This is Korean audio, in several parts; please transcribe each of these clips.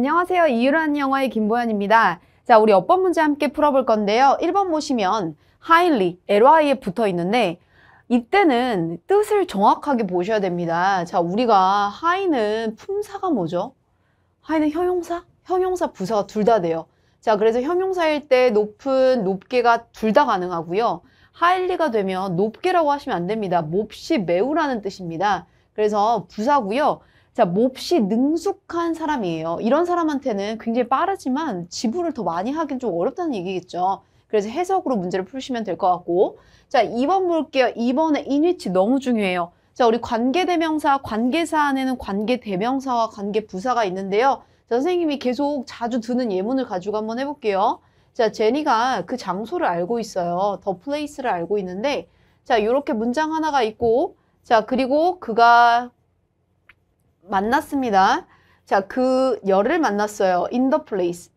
안녕하세요. 이유란 영화의 김보연입니다. 자, 우리 어법 문제 함께 풀어볼 건데요. 1번 보시면 highly, ly에 붙어 있는데 이때는 뜻을 정확하게 보셔야 됩니다. 자, 우리가 high는 품사가 뭐죠? high는 형용사? 형용사, 부사가 둘 다 돼요. 자, 그래서 형용사일 때 높은, 높게가 둘 다 가능하고요. highly가 되면 높게라고 하시면 안 됩니다. 몹시 매우라는 뜻입니다. 그래서 부사고요. 자, 몹시 능숙한 사람이에요. 이런 사람한테는 굉장히 빠르지만 지불을 더 많이 하긴 좀 어렵다는 얘기겠죠. 그래서 해석으로 문제를 풀시면 될 것 같고 자, 2번 볼게요. 2번에 인위치 너무 중요해요. 자, 우리 관계대명사, 관계사 안에는 관계대명사와 관계부사가 있는데요. 자, 선생님이 계속 자주 드는 예문을 가지고 한번 해볼게요. 자, 제니가 그 장소를 알고 있어요. 더 플레이스를 알고 있는데 자, 이렇게 문장 하나가 있고 자, 그리고 그가 만났습니다. 자, 그 열을 만났어요. in the place.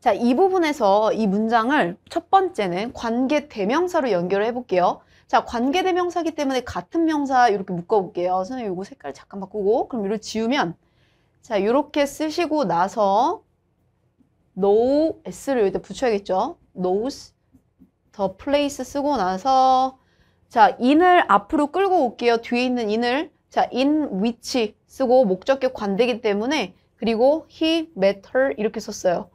자, 이 부분에서 이 문장을 첫 번째는 관계 대명사로 연결을 해볼게요. 자, 관계 대명사기 때문에 같은 명사 이렇게 묶어볼게요. 선생님 이거 색깔 잠깐 바꾸고 그럼 이걸 지우면 자, 이렇게 쓰시고 나서 no, s를 여기다 붙여야겠죠. knows the place 쓰고 나서 자, in을 앞으로 끌고 올게요. 뒤에 있는 in을 자, in which 쓰고 목적격 관대기 때문에 그리고 he, met her 이렇게 썼어요.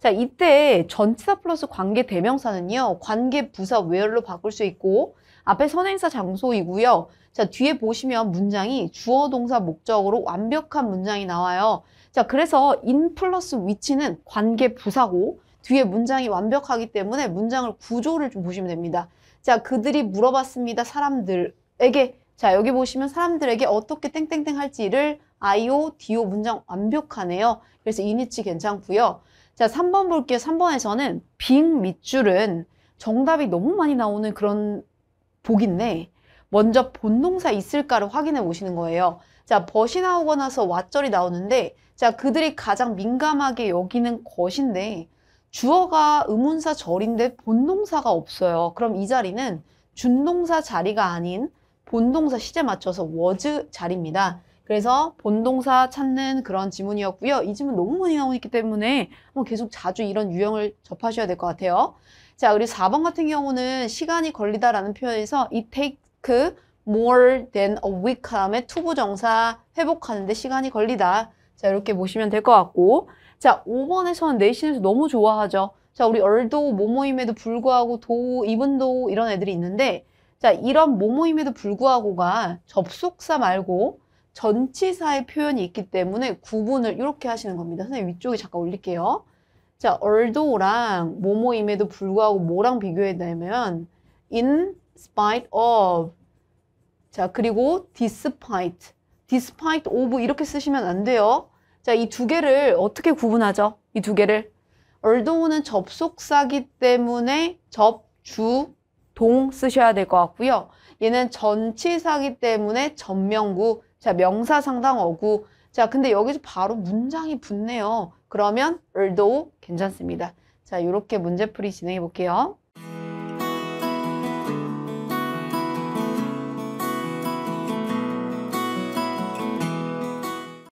자, 이때 전치사 플러스 관계 대명사는요. 관계 부사 where로 바꿀 수 있고 앞에 선행사 장소이고요. 자, 뒤에 보시면 문장이 주어 동사 목적으로 완벽한 문장이 나와요. 자, 그래서 in 플러스 위치는 관계 부사고 뒤에 문장이 완벽하기 때문에 문장을 구조를 좀 보시면 됩니다. 자, 그들이 물어봤습니다. 사람들에게 자, 여기 보시면 사람들에게 어떻게 땡땡땡 할지를 IO, DO 문장 완벽하네요. 그래서 이니치 괜찮고요. 자, 3번 볼게요. 3번에서는 빙 밑줄은 정답이 너무 많이 나오는 그런 복인데 먼저 본동사 있을까를 확인해 보시는 거예요. 자, 벗이 나오고 나서 왓절이 나오는데 자, 그들이 가장 민감하게 여기는 것인데 주어가 의문사 절인데 본동사가 없어요. 그럼 이 자리는 준동사 자리가 아닌 본동사 시제 맞춰서 was 자리입니다. 그래서 본동사 찾는 그런 지문이었고요. 이 지문 너무 많이 나오기 때문에 계속 자주 이런 유형을 접하셔야 될 것 같아요. 자, 그리고 4번 같은 경우는 시간이 걸리다라는 표현에서 it take more than a week 다음에 투부정사 회복하는데 시간이 걸리다. 자, 이렇게 보시면 될 것 같고 자, 5번에서는 내신에서 너무 좋아하죠. 자, 우리 얼도 모모임에도 불구하고 도, 우 이분도 이런 애들이 있는데 자, 이런 모모임에도 불구하고가 접속사 말고 전치사의 표현이 있기 때문에 구분을 이렇게 하시는 겁니다. 선생님 위쪽에 잠깐 올릴게요. 자, although랑 모모임에도 불구하고 뭐랑 비교해내면 in spite of 자, 그리고 despite despite of 이렇게 쓰시면 안 돼요. 자, 이 두 개를 어떻게 구분하죠? 이 두 개를 얼도우는 접속사기 때문에 접, 주, 동 쓰셔야 될 것 같고요. 얘는 전치사기 때문에 전명구, 자 명사 상당 어구, 자 근데 여기서 바로 문장이 붙네요. 그러면 을도 괜찮습니다. 자 이렇게 문제풀이 진행해 볼게요.